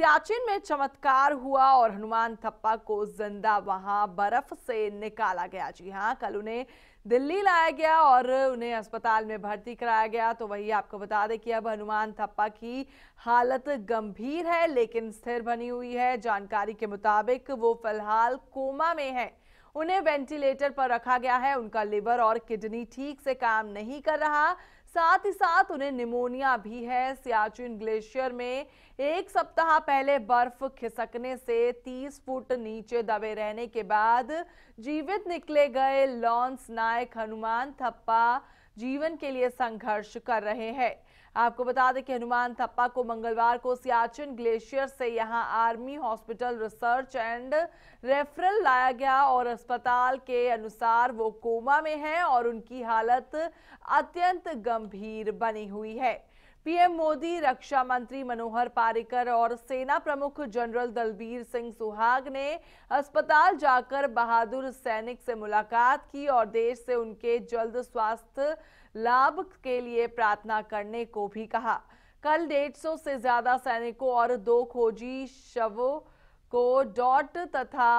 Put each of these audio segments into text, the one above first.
सियाचिन में चमत्कार हुआ और हनुमान थप्पा को जिंदा वहां बर्फ से निकाला गया जी हाँ कल उन्हें दिल्ली लाया गया और उन्हें अस्पताल में भर्ती कराया गया तो वही आपको बता दें कि अब हनुमान थप्पा की हालत गंभीर है लेकिन स्थिर बनी हुई है जानकारी के मुताबिक वो फिलहाल कोमा में है उन्हें वेंटिलेटर पर रखा गया है उनका लिवर और किडनी ठीक से काम नहीं कर रहा साथ ही साथ उन्हें निमोनिया भी है सियाचिन ग्लेशियर में एक सप्ताह पहले बर्फ खिसकने से 30 फुट नीचे दबे रहने के बाद जीवित निकले गए लॉन्स नायक हनुमान थप्पा जीवन के लिए संघर्ष कर रहे हैं आपको बता दें कि हनुमान थप्पा को मंगलवार को सियाचिन ग्लेशियर से यहां army hospital research and referral लाया गया और अस्पताल के अनुसार वो कोमा में हैं और उनकी हालत अत्यंत गंभीर बनी हुई है पीएम मोदी रक्षा मंत्री मनोहर पारिकर और सेना प्रमुख जनरल दलबीर सिंह सुहाग ने अस्पताल जाकर बहादुर सैनिक से मुलाकात की और देश से उनके जल्द स्वास्थ्य लाभ के लिए प्रार्थना करने को भी कहा कल 150 से ज्यादा सैनिकों और दो खोजी शवों को डॉट तथा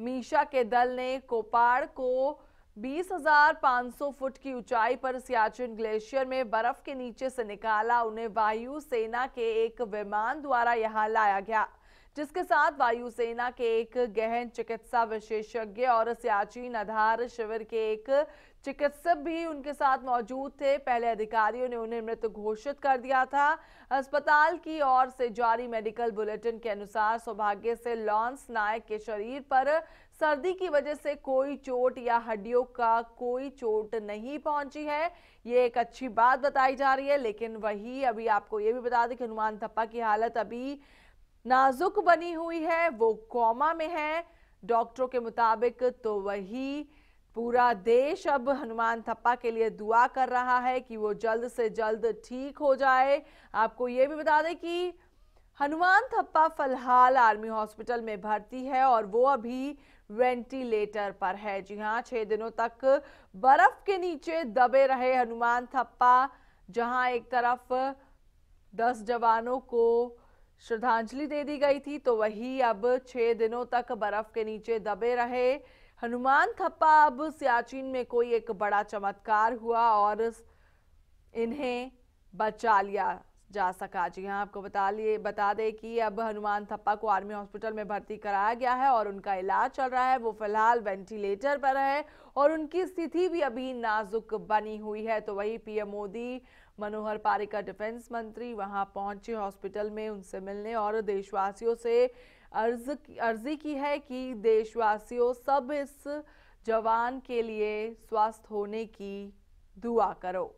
मीशा के दल ने कोपाड़ को 20,500 फुट की ऊंचाई पर सियाचिन ग्लेशियर में बर्फ के नीचे से निकाला उन्हें वायु सेना के एक विमान द्वारा यहां लाया गया जिसके साथ वायुसेना के एक गहन चिकित्सा विशेषज्ञ और सियाचिन आधार शिविर के एक चिकित्सक भी उनके साथ मौजूद थे पहले अधिकारियों ने उन्हें मृत घोषित कर दिया था अस्पताल की ओर से जारी मेडिकल बुलेटिन के अनुसार सौभाग्य से लॉन्स नायक के शरीर पर सर्दी की वजह से कोई चोट या हड्डियों का कोई चोट नहीं पहुंची है ये एक अच्छी बात बताई जा रही है लेकिन वही अभी आपको ये भी बता दें कि हनुमान थप्पा की हालत अभी नाजुक बनी हुई है वो कोमा में है डॉक्टरों के मुताबिक तो वही पूरा देश अब हनुमान थप्पा के लिए दुआ कर रहा है कि वो जल्द से जल्द ठीक हो जाए आपको ये भी बता दें कि हनुमान थप्पा फिलहाल आर्मी हॉस्पिटल में भर्ती है और वो अभी वेंटिलेटर पर है जी हाँ छः दिनों तक बर्फ के नीचे दबे रहे हनुमान थप्पा जहां एक तरफ दस जवानों को श्रद्धांजलि दे दी गई थी तो वही अब छह दिनों तक बर्फ के नीचे दबे रहे हनुमान थप्पा अब सियाचिन में कोई एक बड़ा चमत्कार हुआ और इन्हें बचा लिया जा सका जी हाँ आपको बता लिए बता दें कि अब हनुमान थप्पा को आर्मी हॉस्पिटल में भर्ती कराया गया है और उनका इलाज चल रहा है वो फिलहाल वेंटिलेटर पर है और उनकी स्थिति भी अभी नाजुक बनी हुई है तो वही पीएम मोदी मनोहर पारिका डिफेंस मंत्री वहां पहुंचे हॉस्पिटल में उनसे मिलने और देशवासियों से अर्ज अर्जी की है कि देशवासियों सब इस जवान के लिए स्वस्थ होने की दुआ करो